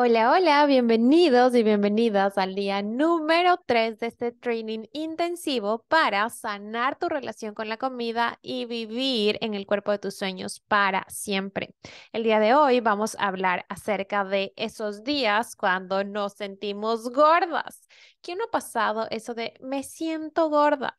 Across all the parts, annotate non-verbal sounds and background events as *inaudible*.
Hola, hola, bienvenidos y bienvenidas al día número 3 de este training intensivo para sanar tu relación con la comida y vivir en el cuerpo de tus sueños para siempre. El día de hoy vamos a hablar acerca de esos días cuando nos sentimos gordas. ¿Quién no ha pasado eso de me siento gorda?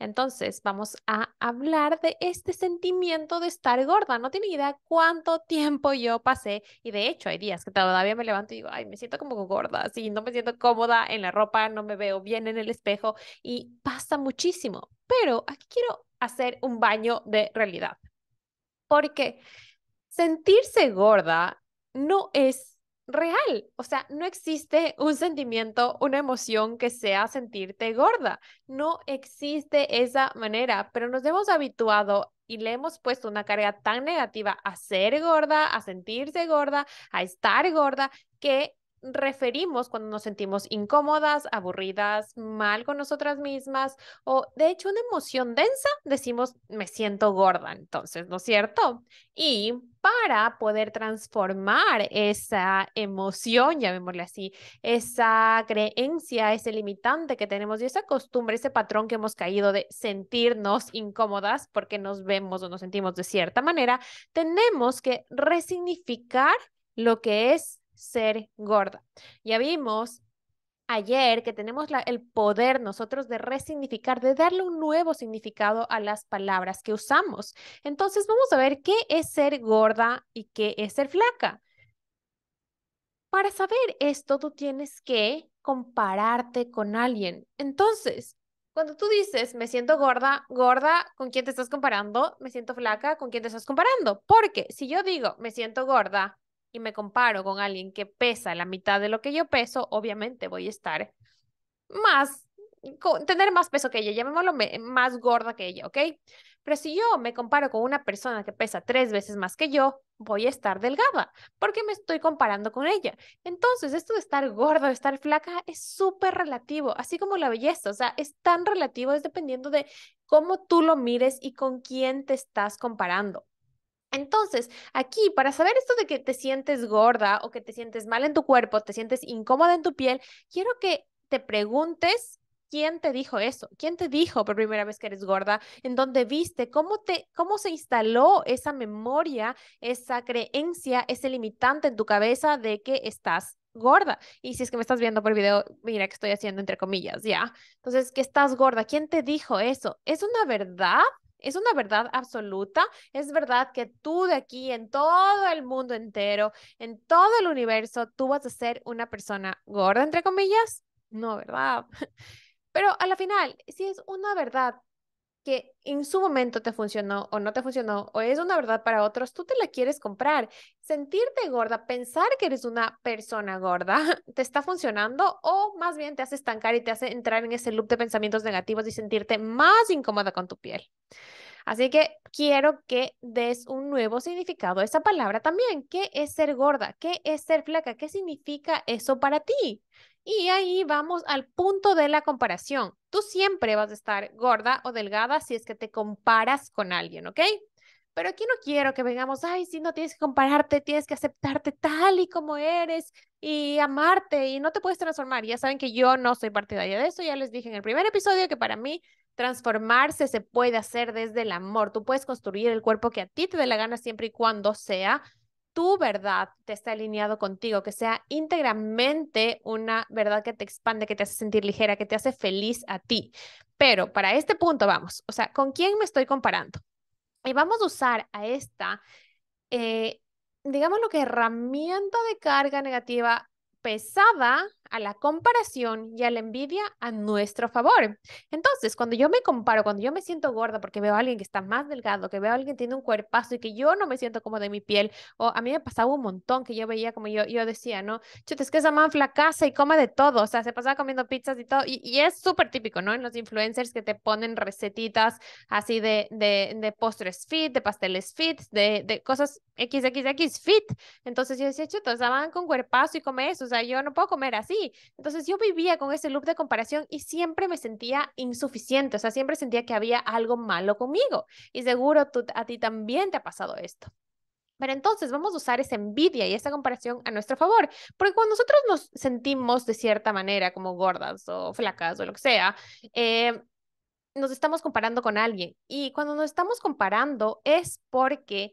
Entonces, vamos a hablar de este sentimiento de estar gorda. No tiene idea cuánto tiempo yo pasé y de hecho hay días que todavía me levanto y digo, ay, me siento como gorda, así no me siento cómoda en la ropa, no me veo bien en el espejo y pasa muchísimo. Pero aquí quiero hacer un baño de realidad. Porque sentirse gorda no es real. O sea, no existe un sentimiento, una emoción que sea sentirte gorda. No existe esa manera, pero nos hemos habituado y le hemos puesto una carga tan negativa a ser gorda, a sentirse gorda, a estar gorda, que referimos cuando nos sentimos incómodas, aburridas, mal con nosotras mismas o de hecho una emoción densa, decimos me siento gorda, entonces, ¿no es cierto? Y para poder transformar esa emoción, llamémosle así, esa creencia, ese limitante que tenemos y esa costumbre, ese patrón que hemos caído de sentirnos incómodas porque nos vemos o nos sentimos de cierta manera, tenemos que resignificar lo que es ser gorda. Ya vimos ayer que tenemos el poder nosotros de resignificar, de darle un nuevo significado a las palabras que usamos. Entonces vamos a ver qué es ser gorda y qué es ser flaca. Para saber esto, tú tienes que compararte con alguien. Entonces, cuando tú dices, me siento gorda, gorda, ¿con quién te estás comparando? Me siento flaca, ¿con quién te estás comparando? Porque si yo digo, me siento gorda, y me comparo con alguien que pesa la mitad de lo que yo peso, obviamente voy a estar más, tener más peso que ella, llamémoslo más gorda que ella, ¿ok? Pero si yo me comparo con una persona que pesa tres veces más que yo, voy a estar delgada porque me estoy comparando con ella. Entonces, esto de estar gorda o estar flaca es súper relativo, así como la belleza, o sea, es tan relativo, es dependiendo de cómo tú lo mires y con quién te estás comparando. Entonces, aquí, para saber esto de que te sientes gorda o que te sientes mal en tu cuerpo, te sientes incómoda en tu piel, quiero que te preguntes quién te dijo eso, quién te dijo por primera vez que eres gorda, en dónde viste, cómo te, cómo se instaló esa memoria, esa creencia, ese limitante en tu cabeza de que estás gorda. Y si es que me estás viendo por video, mira que estoy haciendo entre comillas, ¿ya? Entonces, que estás gorda, ¿quién te dijo eso? ¿Es una verdad? Es una verdad absoluta, es verdad que tú de aquí, en todo el mundo entero, en todo el universo, tú vas a ser una persona gorda, entre comillas. No, ¿verdad? *laughs* Pero a la final, si es una verdad que en su momento te funcionó o no te funcionó o es una verdad para otros, tú te la quieres comprar. Sentirte gorda, pensar que eres una persona gorda, *laughs* te está funcionando o más bien te hace estancar y te hace entrar en ese loop de pensamientos negativos y sentirte más incómoda con tu piel. Así que quiero que des un nuevo significado a esa palabra también. ¿Qué es ser gorda? ¿Qué es ser flaca? ¿Qué significa eso para ti? Y ahí vamos al punto de la comparación. Tú siempre vas a estar gorda o delgada si es que te comparas con alguien, ¿ok? Pero aquí no quiero que vengamos, ay, si no tienes que compararte, tienes que aceptarte tal y como eres y amarte y no te puedes transformar. Ya saben que yo no soy partidaria de eso, ya les dije en el primer episodio que para mí transformarse se puede hacer desde el amor. Tú puedes construir el cuerpo que a ti te dé la gana siempre y cuando sea tu verdad te está alineado contigo, que sea íntegramente una verdad que te expande, que te hace sentir ligera, que te hace feliz a ti. Pero para este punto vamos, o sea, ¿con quién me estoy comparando? Y vamos a usar a esta, eh, digamos lo que herramienta de carga negativa a la comparación y a la envidia a nuestro favor. Entonces, cuando yo me comparo, cuando yo me siento gorda porque veo a alguien que está más delgado, que veo a alguien que tiene un cuerpazo y que yo no me siento como de mi piel, o a mí me pasaba un montón que yo veía como yo, yo decía, ¿no? te es que esa man flacasa y come de todo, o sea, se pasaba comiendo pizzas y todo, y, es súper típico, ¿no? En los influencers que te ponen recetitas así de, de, postres fit, de pasteles fit, de, de cosas XXX fit. Entonces yo decía, chuta, esa van con cuerpazo y come eso, o sea, yo no puedo comer así. Entonces yo vivía con ese loop de comparación y siempre me sentía insuficiente, o sea, siempre sentía que había algo malo conmigo. Y seguro a ti también te ha pasado esto. Pero entonces vamos a usar esa envidia y esa comparación a nuestro favor, porque cuando nosotros nos sentimos de cierta manera, como gordas o flacas o lo que sea, eh, nos estamos comparando con alguien. Y cuando nos estamos comparando es porque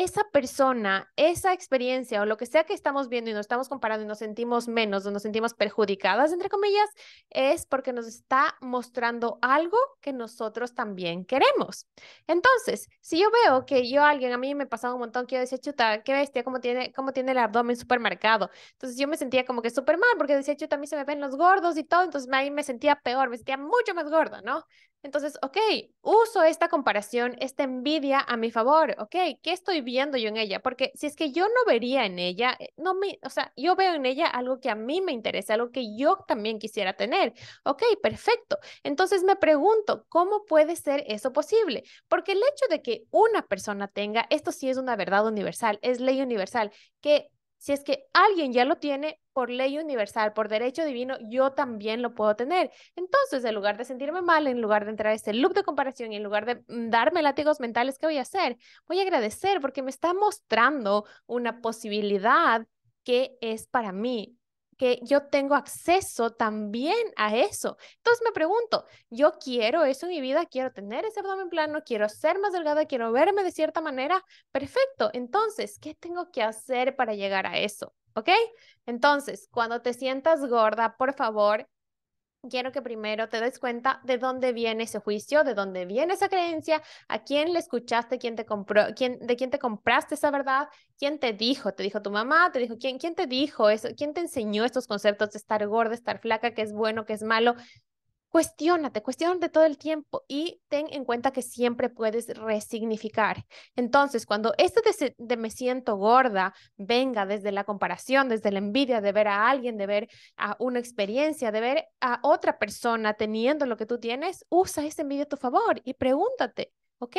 esa persona, esa experiencia o lo que sea que estamos viendo y nos estamos comparando y nos sentimos menos o nos sentimos perjudicadas, entre comillas, es porque nos está mostrando algo que nosotros también queremos. Entonces, si yo veo que yo alguien, a mí me pasaba un montón que yo decía, chuta, qué bestia, cómo tiene, cómo tiene el abdomen súper marcado. Entonces yo me sentía como que súper mal porque decía, chuta, a mí se me ven los gordos y todo, entonces ahí me sentía peor, me sentía mucho más gorda, ¿no? Entonces, ok, uso esta comparación, esta envidia a mi favor, ok, ¿qué estoy viendo yo en ella? Porque si es que yo no vería en ella, eh, no me, o sea, yo veo en ella algo que a mí me interesa, algo que yo también quisiera tener, ok, perfecto. Entonces me pregunto, ¿cómo puede ser eso posible? Porque el hecho de que una persona tenga, esto sí es una verdad universal, es ley universal, que si es que alguien ya lo tiene por ley universal, por derecho divino, yo también lo puedo tener. Entonces, en lugar de sentirme mal, en lugar de entrar a este loop de comparación, en lugar de mm, darme látigos mentales, ¿qué voy a hacer? Voy a agradecer porque me está mostrando una posibilidad que es para mí que yo tengo acceso también a eso. Entonces me pregunto, yo quiero eso en mi vida, quiero tener ese abdomen plano, quiero ser más delgada, quiero verme de cierta manera. Perfecto. Entonces, ¿qué tengo que hacer para llegar a eso? ¿Ok? Entonces, cuando te sientas gorda, por favor, quiero que primero te des cuenta de dónde viene ese juicio, de dónde viene esa creencia, a quién le escuchaste, quién te compró, quién, de quién te compraste esa verdad, quién te dijo, te dijo tu mamá, te dijo quién, quién te dijo eso, quién te enseñó estos conceptos de estar gorda, estar flaca, que es bueno, que es malo, Cuestiónate, cuestiónate todo el tiempo y ten en cuenta que siempre puedes resignificar. Entonces, cuando esto de, me siento gorda venga desde la comparación, desde la envidia de ver a alguien, de ver a una experiencia, de ver a otra persona teniendo lo que tú tienes, usa ese envidia a tu favor y pregúntate, ¿ok?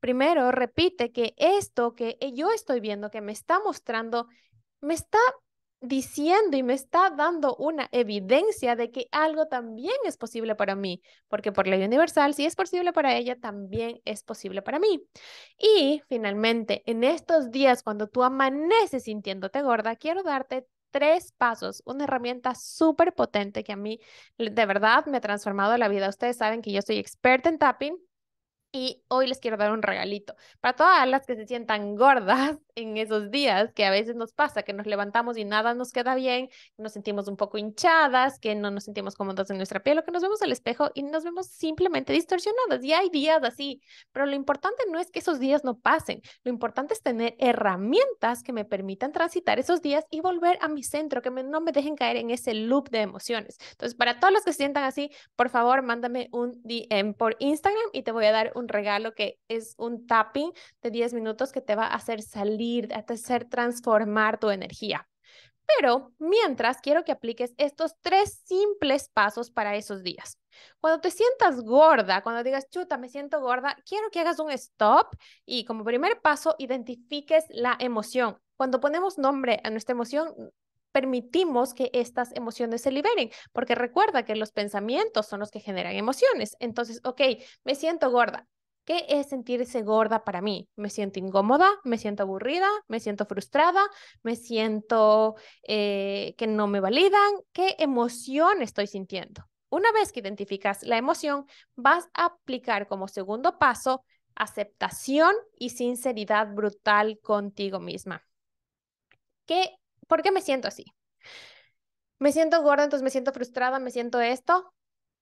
Primero, repite que esto que eh, yo estoy viendo, que me está mostrando, me está diciendo y me está dando una evidencia de que algo también es posible para mí, porque por ley universal, si es posible para ella, también es posible para mí. Y finalmente, en estos días cuando tú amaneces sintiéndote gorda, quiero darte tres pasos, una herramienta súper potente que a mí de verdad me ha transformado la vida. Ustedes saben que yo soy experta en tapping, y hoy les quiero dar un regalito. Para todas las que se sientan gordas en esos días que a veces nos pasa, que nos levantamos y nada nos queda bien, nos sentimos un poco hinchadas, que no nos sentimos cómodos en nuestra piel, o que nos vemos al espejo y nos vemos simplemente distorsionadas. Y hay días así, pero lo importante no es que esos días no pasen, lo importante es tener herramientas que me permitan transitar esos días y volver a mi centro, que no me dejen caer en ese loop de emociones. Entonces, para todos los que se sientan así, por favor, mándame un DM por Instagram y te voy a dar un regalo que es un tapping de 10 minutos que te va a hacer salir a hacer transformar tu energía. Pero mientras quiero que apliques estos tres simples pasos para esos días. Cuando te sientas gorda, cuando digas, chuta, me siento gorda, quiero que hagas un stop y como primer paso identifiques la emoción. Cuando ponemos nombre a nuestra emoción, permitimos que estas emociones se liberen, porque recuerda que los pensamientos son los que generan emociones. Entonces, ok, me siento gorda, ¿Qué es sentirse gorda para mí? Me siento incómoda, me siento aburrida, me siento frustrada, me siento eh, que no me validan. ¿Qué emoción estoy sintiendo? Una vez que identificas la emoción, vas a aplicar como segundo paso aceptación y sinceridad brutal contigo misma. ¿Qué, ¿Por qué me siento así? Me siento gorda, entonces me siento frustrada, me siento esto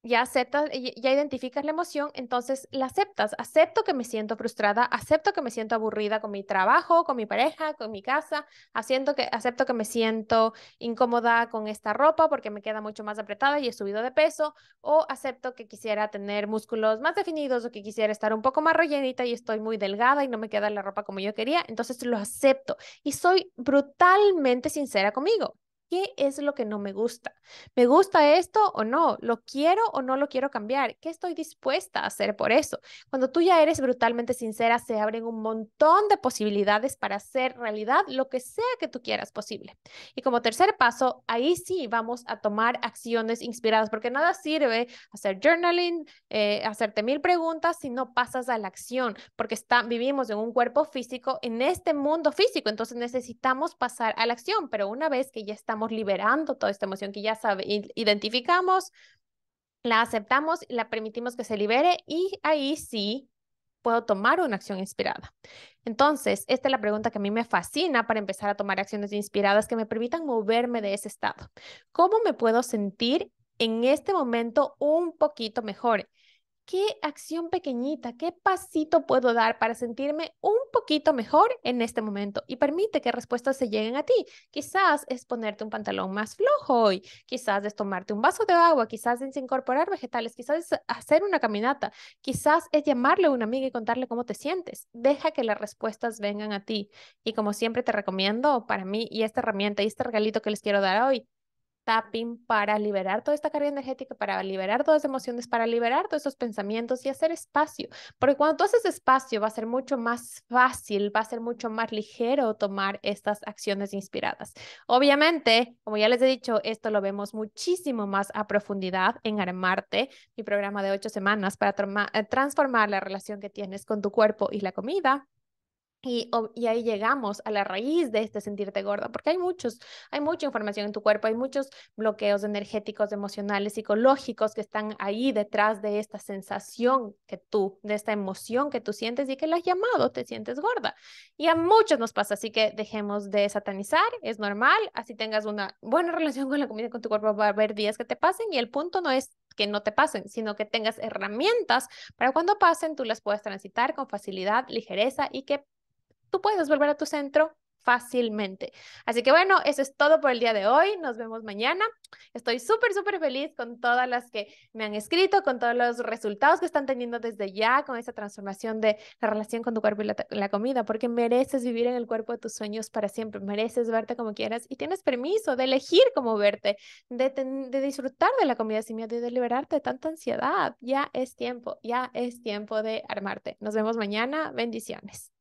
ya aceptas, ya identificas la emoción, entonces la aceptas. Acepto que me siento frustrada, acepto que me siento aburrida con mi trabajo, con mi pareja, con mi casa, acepto que, acepto que me siento incómoda con esta ropa porque me queda mucho más apretada y he subido de peso, o acepto que quisiera tener músculos más definidos o que quisiera estar un poco más rellenita y estoy muy delgada y no me queda la ropa como yo quería, entonces lo acepto y soy brutalmente sincera conmigo. ¿Qué es lo que no me gusta? ¿Me gusta esto o no? ¿Lo quiero o no lo quiero cambiar? ¿Qué estoy dispuesta a hacer por eso? Cuando tú ya eres brutalmente sincera, se abren un montón de posibilidades para hacer realidad lo que sea que tú quieras posible. Y como tercer paso, ahí sí vamos a tomar acciones inspiradas, porque nada sirve hacer journaling, eh, hacerte mil preguntas si no pasas a la acción, porque está, vivimos en un cuerpo físico, en este mundo físico, entonces necesitamos pasar a la acción, pero una vez que ya estamos liberando toda esta emoción que ya sabe, identificamos, la aceptamos, la permitimos que se libere y ahí sí puedo tomar una acción inspirada. Entonces, esta es la pregunta que a mí me fascina para empezar a tomar acciones inspiradas que me permitan moverme de ese estado. ¿Cómo me puedo sentir en este momento un poquito mejor? ¿Qué acción pequeñita, qué pasito puedo dar para sentirme un poquito mejor en este momento? Y permite que respuestas se lleguen a ti. Quizás es ponerte un pantalón más flojo hoy, quizás es tomarte un vaso de agua, quizás es incorporar vegetales, quizás es hacer una caminata, quizás es llamarle a una amiga y contarle cómo te sientes. Deja que las respuestas vengan a ti. Y como siempre te recomiendo para mí y esta herramienta y este regalito que les quiero dar hoy, tapping para liberar toda esta carga energética, para liberar todas las emociones, para liberar todos esos pensamientos y hacer espacio. Porque cuando tú haces espacio va a ser mucho más fácil, va a ser mucho más ligero tomar estas acciones inspiradas. Obviamente, como ya les he dicho, esto lo vemos muchísimo más a profundidad en Armarte, mi programa de ocho semanas para eh, transformar la relación que tienes con tu cuerpo y la comida y, ahí llegamos a la raíz de este sentirte gorda, porque hay muchos, hay mucha información en tu cuerpo, hay muchos bloqueos energéticos, emocionales, psicológicos que están ahí detrás de esta sensación que tú, de esta emoción que tú sientes y que la has llamado, te sientes gorda. Y a muchos nos pasa, así que dejemos de satanizar, es normal, así tengas una buena relación con la comida, con tu cuerpo, va a haber días que te pasen y el punto no es que no te pasen, sino que tengas herramientas para cuando pasen tú las puedas transitar con facilidad, ligereza y que tú puedes volver a tu centro fácilmente. Así que bueno, eso es todo por el día de hoy. Nos vemos mañana. Estoy súper, súper feliz con todas las que me han escrito, con todos los resultados que están teniendo desde ya, con esa transformación de la relación con tu cuerpo y la, comida, porque mereces vivir en el cuerpo de tus sueños para siempre, mereces verte como quieras y tienes permiso de elegir cómo verte, de, de disfrutar de la comida sin miedo y de liberarte de tanta ansiedad. Ya es tiempo, ya es tiempo de armarte. Nos vemos mañana. Bendiciones.